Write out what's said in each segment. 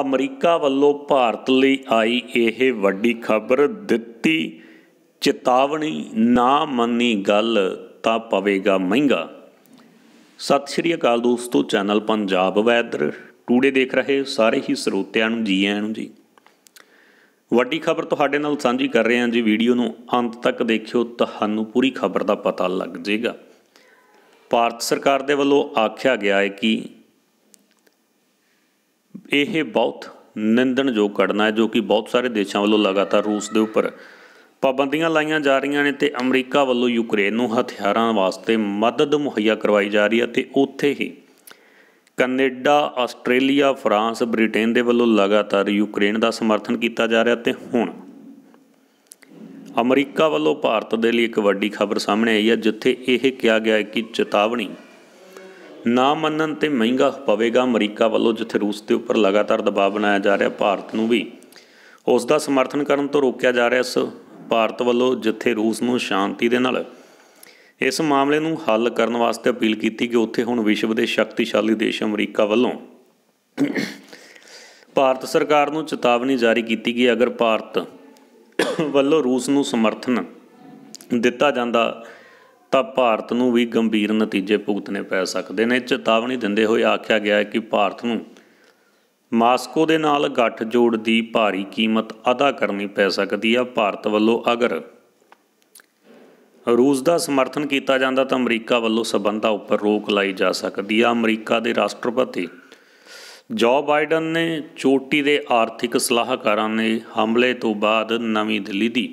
America ਵੱਲੋਂ ਭਾਰਤ ਲਈ ਆਈ ਇਹ ਵੱਡੀ ਖਬਰ ਦਿੱਤੀ ਚੇਤਾਵਨੀ ਨਾ ਮੰਨੀ ਗੱਲ ਤਾਂ ਪਵੇਗਾ ਮਹਿੰਗਾ ਸਤਿ ਸ਼੍ਰੀ ਅਕਾਲ ਦੋਸਤੋ ਚੈਨਲ ਪੰਜਾਬ ਵੈਦਰ ਟੂਡੇ ਦੇਖ ਰਹੇ ਸਾਰੇ ਹੀ ਸਰੋਤਿਆਂ ਨੂੰ ਜੀ ਆਇਆਂ ਨੂੰ ਜੀ ਵੱਡੀ ਖਬਰ ਤੁਹਾਡੇ ਨਾਲ ਸਾਂਝੀ ਕਰ ਰਹੇ ਹਾਂ ਜੀ ਵੀਡੀਓ ਨੂੰ ਅੰਤ ਤੱਕ ਦੇਖਿਓ ਤੁਹਾਨੂੰ ਪੂਰੀ ਖਬਰ ਦਾ ਪਤਾ ਲੱਗ ਜਾਏਗਾ ਭਾਰਤ ਸਰਕਾਰ ਦੇ ਵੱਲੋਂ ਆਖਿਆ ਗਿਆ ਹੈ ਕਿ ਇਹ ਬਹੁਤ ਜੋ ਘਟਨਾ ਹੈ ਜੋ ਕਿ ਬਹੁਤ ਸਾਰੇ ਦੇਸ਼ਾਂ ਵੱਲੋਂ ਲਗਾਤਾਰ ਰੂਸ ਦੇ ਉੱਪਰ ਪਾਬੰਦੀਆਂ ਲਾਈਆਂ ਜਾ ਰਹੀਆਂ ਨੇ ਤੇ ਅਮਰੀਕਾ ਵੱਲੋਂ ਯੂਕਰੇਨ ਨੂੰ ਹਥਿਆਰਾਂ ਵਾਸਤੇ ਮਦਦ ਮੁਹੱਈਆ ਕਰਵਾਈ ਜਾ ਰਹੀ ਹੈ ਤੇ ਉੱਥੇ ਹੀ ਕੈਨੇਡਾ ਆਸਟ੍ਰੇਲੀਆ ਫਰਾਂਸ ਬ੍ਰਿਟੇਨ ਦੇ ਵੱਲੋਂ ਲਗਾਤਾਰ ਯੂਕਰੇਨ ਦਾ ਸਮਰਥਨ ਕੀਤਾ ਜਾ ਰਿਹਾ ਤੇ ਹੁਣ ਅਮਰੀਕਾ ਵੱਲੋਂ ਭਾਰਤ ਦੇ ਲਈ ਇੱਕ ਵੱਡੀ ਖਬਰ ਸਾਹਮਣੇ ਆਈ ਹੈ ਜਿੱਥੇ ਇਹ ਕਿਹਾ ਗਿਆ ਹੈ ਕਿ ਚੇਤਾਵਨੀ ਨਾ ਮੰਨਣ ਤੇ ਮਹਿੰਗਾ ਪਵੇਗਾ ਅਮਰੀਕਾ ਵੱਲੋਂ ਜਿੱਥੇ ਰੂਸ ਦੇ ਉੱਪਰ ਲਗਾਤਾਰ ਦਬਾਅ ਬਣਾਇਆ ਜਾ ਰਿਹਾ ਭਾਰਤ ਨੂੰ ਵੀ ਉਸ ਦਾ ਸਮਰਥਨ ਕਰਨ ਤੋਂ ਰੋਕਿਆ ਜਾ ਰਿਹਾ ਇਸ ਭਾਰਤ ਵੱਲੋਂ ਜਿੱਥੇ ਰੂਸ ਨੂੰ ਸ਼ਾਂਤੀ ਦੇ ਨਾਲ ਇਸ ਮਾਮਲੇ ਨੂੰ ਹੱਲ ਕਰਨ ਵਾਸਤੇ ਅਪੀਲ ਕੀਤੀ ਕਿ ਉੱਥੇ ਹੁਣ ਵਿਸ਼ਵ ਦੇ ਸ਼ਕਤੀਸ਼ਾਲੀ ਦੇਸ਼ ਅਮਰੀਕਾ ਵੱਲੋਂ ਭਾਰਤ ਸਰਕਾਰ ਨੂੰ ਚੇਤਾਵਨੀ ਜਾਰੀ ਕੀਤੀ ਕਿ ਅਗਰ ਭਾਰਤ ਵੱਲੋਂ ਰੂਸ ਨੂੰ ਸਮਰਥਨ ਦਿੱਤਾ ਜਾਂਦਾ ਤਾਂ ਭਾਰਤ ਨੂੰ ਵੀ ਗੰਭੀਰ ਨਤੀਜੇ ਭੁਗਤਣੇ ਪੈ ਸਕਦੇ ਨੇ ਚੇਤਾਵਨੀ ਦਿੰਦੇ ਹੋਏ ਆਖਿਆ ਗਿਆ ਹੈ ਕਿ ਭਾਰਤ ਨੂੰ ਮਾਸਕੋ ਦੇ ਨਾਲ ਗੱਠ ਜੋੜ ਦੀ ਭਾਰੀ ਕੀਮਤ ਅਦਾ ਕਰਨੀ ਪੈ ਸਕਦੀ ਆ ਭਾਰਤ ਵੱਲੋਂ ਅਗਰ ਰੂਸ ਦਾ ਸਮਰਥਨ ਕੀਤਾ ਜਾਂਦਾ ਤਾਂ ਅਮਰੀਕਾ ਵੱਲੋਂ ਸਬੰਧਾਂ ਉੱਪਰ ਰੋਕ ਲਾਈ ਜਾ ਸਕਦੀ ਆ ਅਮਰੀਕਾ ਦੇ ਰਾਸ਼ਟਰਪਤੀ ਜੋ ਬਾਈਡਨ ਨੇ ਚੋਟੀ ਦੇ ਆਰਥਿਕ ਸਲਾਹਕਾਰਾਂ ਨੇ ਹਮਲੇ ਤੋਂ ਬਾਅਦ ਨਵੀਂ ਦਿੱਲੀ ਦੀ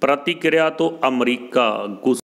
ਪ੍ਰਤੀਕਿਰਿਆ ਤੋਂ ਅਮਰੀਕਾ ਗੁੱਸੇ